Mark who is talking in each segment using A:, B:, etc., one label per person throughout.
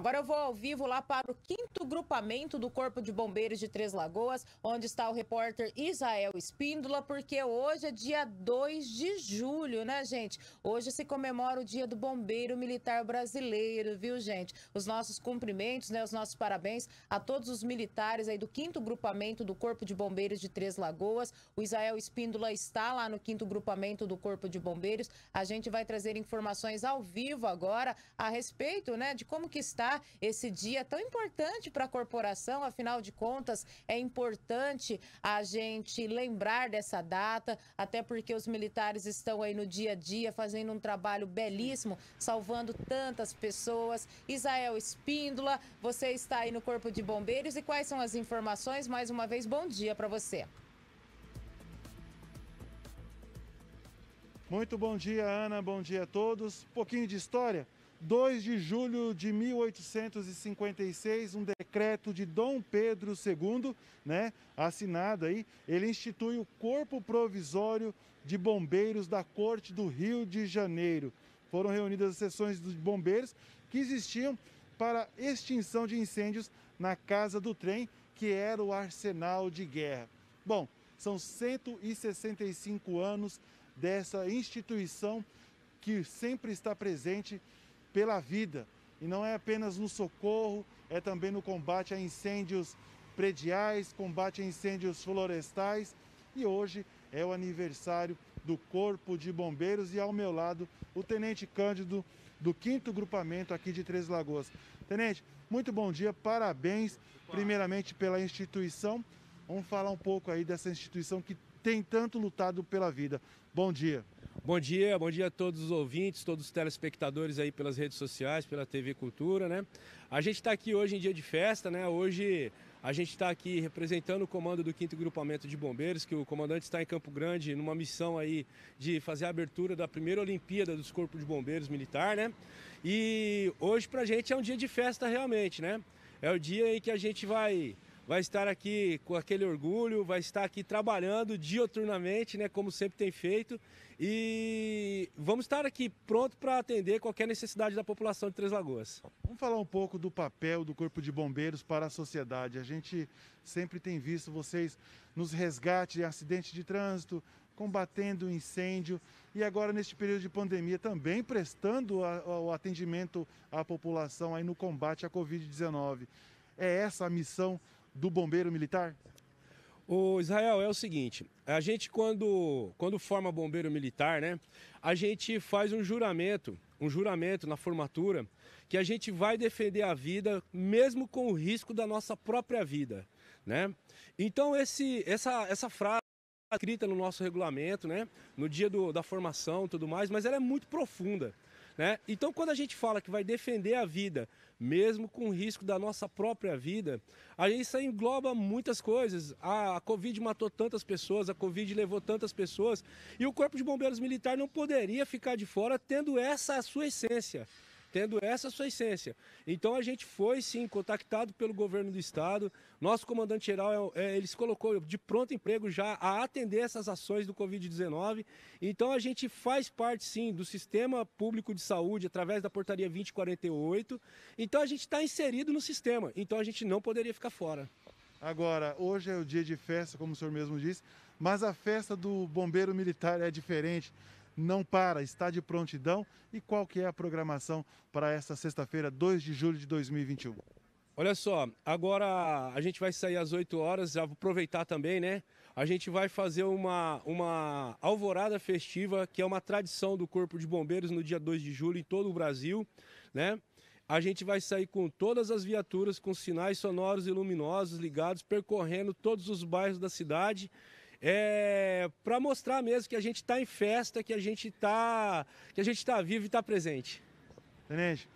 A: Agora eu vou ao vivo lá para o quinto grupamento do Corpo de Bombeiros de Três Lagoas, onde está o repórter Israel Espíndola, porque hoje é dia 2 de julho, né, gente? Hoje se comemora o Dia do Bombeiro Militar Brasileiro, viu, gente? Os nossos cumprimentos, né, os nossos parabéns a todos os militares aí do quinto grupamento do Corpo de Bombeiros de Três Lagoas. O Israel Espíndola está lá no quinto grupamento do Corpo de Bombeiros. A gente vai trazer informações ao vivo agora a respeito, né, de como que está comemorar esse dia tão importante para a corporação, afinal de contas, é importante a gente lembrar dessa data, até porque os militares estão aí no dia a dia fazendo um trabalho belíssimo, salvando tantas pessoas. Israel Espíndola, você está aí no Corpo de Bombeiros e quais são as informações? Mais uma vez, bom dia para você.
B: Muito bom dia, Ana. Bom dia a todos. Um pouquinho de história. 2 de julho de 1856, um decreto de Dom Pedro II, né, assinado aí, ele institui o Corpo Provisório de Bombeiros da Corte do Rio de Janeiro. Foram reunidas as sessões dos bombeiros que existiam para extinção de incêndios na Casa do Trem, que era o arsenal de guerra. Bom, são 165 anos dessa instituição que sempre está presente pela vida. E não é apenas no socorro, é também no combate a incêndios prediais, combate a incêndios florestais. E hoje é o aniversário do Corpo de Bombeiros e ao meu lado o Tenente Cândido do 5 Grupamento aqui de Três Lagoas. Tenente, muito bom dia, parabéns primeiramente pela instituição. Vamos falar um pouco aí dessa instituição que tem tanto lutado pela vida. Bom dia.
C: Bom dia, bom dia a todos os ouvintes, todos os telespectadores aí pelas redes sociais, pela TV Cultura, né? A gente está aqui hoje em dia de festa, né? Hoje a gente está aqui representando o comando do 5 Grupamento de Bombeiros, que o comandante está em Campo Grande numa missão aí de fazer a abertura da primeira Olimpíada dos Corpos de Bombeiros Militar, né? E hoje para a gente é um dia de festa realmente, né? É o dia em que a gente vai vai estar aqui com aquele orgulho, vai estar aqui trabalhando dioturnamente, né, como sempre tem feito, e vamos estar aqui pronto para atender qualquer necessidade da população de Três Lagoas.
B: Vamos falar um pouco do papel do Corpo de Bombeiros para a sociedade. A gente sempre tem visto vocês nos resgates de acidentes de trânsito, combatendo incêndio e agora neste período de pandemia também prestando o atendimento à população aí no combate à Covid-19. É essa a missão do bombeiro militar?
C: O Israel é o seguinte, a gente quando, quando forma bombeiro militar, né, a gente faz um juramento, um juramento na formatura, que a gente vai defender a vida mesmo com o risco da nossa própria vida, né? Então esse essa essa frase escrita no nosso regulamento, né, no dia do, da formação, tudo mais, mas ela é muito profunda. Né? Então, quando a gente fala que vai defender a vida, mesmo com o risco da nossa própria vida, a gente engloba muitas coisas. A, a Covid matou tantas pessoas, a Covid levou tantas pessoas, e o Corpo de Bombeiros Militar não poderia ficar de fora tendo essa sua essência tendo essa sua essência. Então a gente foi sim contactado pelo governo do estado. Nosso comandante geral é, é, colocou de pronto emprego já a atender essas ações do Covid-19. Então a gente faz parte sim do sistema público de saúde através da portaria 2048. Então a gente está inserido no sistema. Então a gente não poderia ficar fora. Agora, hoje é o dia de festa,
B: como o senhor mesmo disse, mas a festa do bombeiro militar é diferente não para, está de prontidão. E qual que é a programação para esta sexta-feira, 2 de julho de 2021?
C: Olha só, agora a gente vai sair às 8 horas, já vou aproveitar também, né? A gente vai fazer uma, uma alvorada festiva, que é uma tradição do Corpo de Bombeiros no dia 2 de julho em todo o Brasil, né? A gente vai sair com todas as viaturas, com sinais sonoros e luminosos ligados, percorrendo todos os bairros da cidade é, para mostrar mesmo que a gente está em festa, que a gente está que a gente está vivo e está presente. Tenente,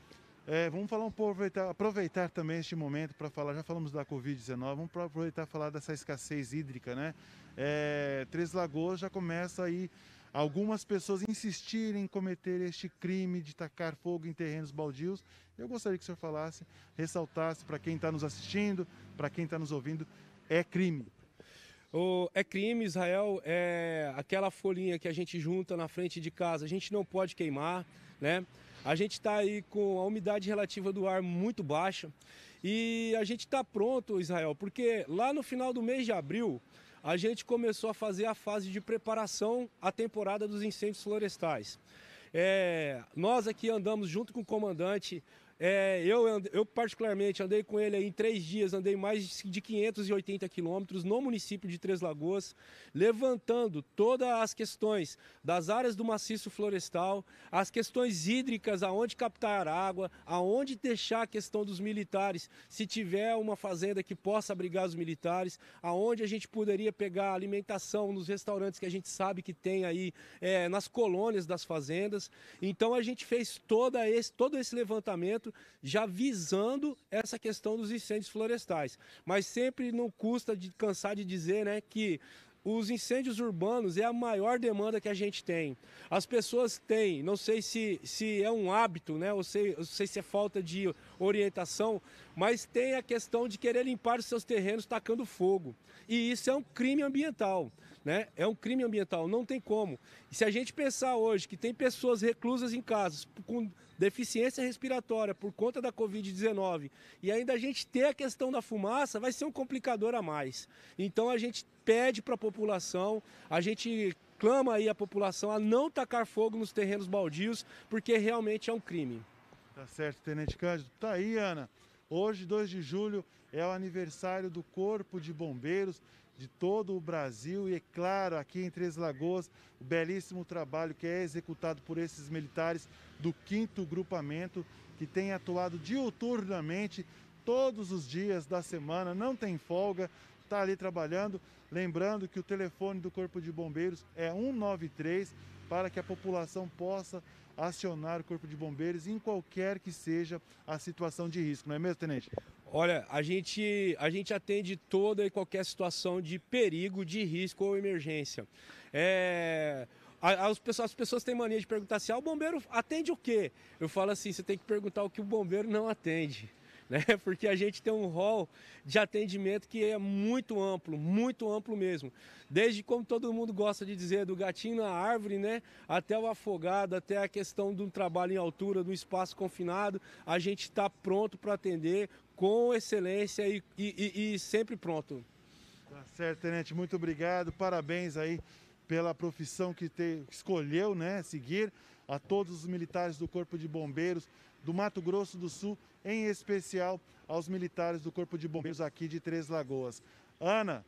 C: é, vamos falar um pouco, aproveitar,
B: aproveitar também este momento para falar, já falamos da Covid-19, vamos aproveitar falar dessa escassez hídrica, né? É, Três Lagoas já começa aí algumas pessoas insistirem em cometer este crime de tacar fogo em terrenos baldios. Eu gostaria que o senhor falasse,
C: ressaltasse para quem está nos assistindo, para quem está nos ouvindo, é crime é crime, Israel, é aquela folhinha que a gente junta na frente de casa, a gente não pode queimar, né? A gente está aí com a umidade relativa do ar muito baixa e a gente está pronto, Israel, porque lá no final do mês de abril a gente começou a fazer a fase de preparação à temporada dos incêndios florestais. É, nós aqui andamos junto com o comandante é, eu, eu, particularmente, andei com ele em três dias, andei mais de 580 quilômetros no município de Três Lagoas, levantando todas as questões das áreas do maciço florestal, as questões hídricas, aonde captar água, aonde deixar a questão dos militares, se tiver uma fazenda que possa abrigar os militares, aonde a gente poderia pegar alimentação nos restaurantes que a gente sabe que tem aí é, nas colônias das fazendas. Então a gente fez toda esse, todo esse levantamento já visando essa questão dos incêndios florestais. Mas sempre não custa de cansar de dizer né, que os incêndios urbanos é a maior demanda que a gente tem. As pessoas têm, não sei se, se é um hábito, né? Ou sei, não sei se é falta de orientação, mas tem a questão de querer limpar os seus terrenos tacando fogo. E isso é um crime ambiental. Né? É um crime ambiental, não tem como. E se a gente pensar hoje que tem pessoas reclusas em casas com deficiência respiratória por conta da Covid-19 e ainda a gente ter a questão da fumaça, vai ser um complicador a mais. Então a gente pede para a população, a gente clama aí a população a não tacar fogo nos terrenos baldios, porque realmente é um crime. Tá certo, Tenente Cândido. Tá aí, Ana.
B: Hoje, 2 de julho, é o aniversário do Corpo de Bombeiros de todo o Brasil e, é claro, aqui em Três Lagoas, o belíssimo trabalho que é executado por esses militares do 5 Grupamento, que tem atuado diuturnamente todos os dias da semana, não tem folga, está ali trabalhando. Lembrando que o telefone do Corpo de Bombeiros é 193 para que a população possa acionar o Corpo de Bombeiros em qualquer que seja a situação de risco,
C: não é mesmo, Tenente? Olha, a gente, a gente atende toda e qualquer situação de perigo, de risco ou emergência. É, as pessoas, as pessoas têm mania de perguntar assim: ah, o bombeiro atende o quê? Eu falo assim: você tem que perguntar o que o bombeiro não atende né? Porque a gente tem um rol de atendimento que é muito amplo, muito amplo mesmo. Desde como todo mundo gosta de dizer, do gatinho na árvore, né? Até o afogado, até a questão do trabalho em altura, do espaço confinado, a gente está pronto para atender com excelência e, e, e sempre pronto. Tá certo, Tenente,
B: muito obrigado, parabéns aí pela profissão que te, escolheu né, seguir, a todos os militares do Corpo de Bombeiros, do Mato Grosso do Sul, em especial aos militares do Corpo de Bombeiros aqui de Três Lagoas. Ana,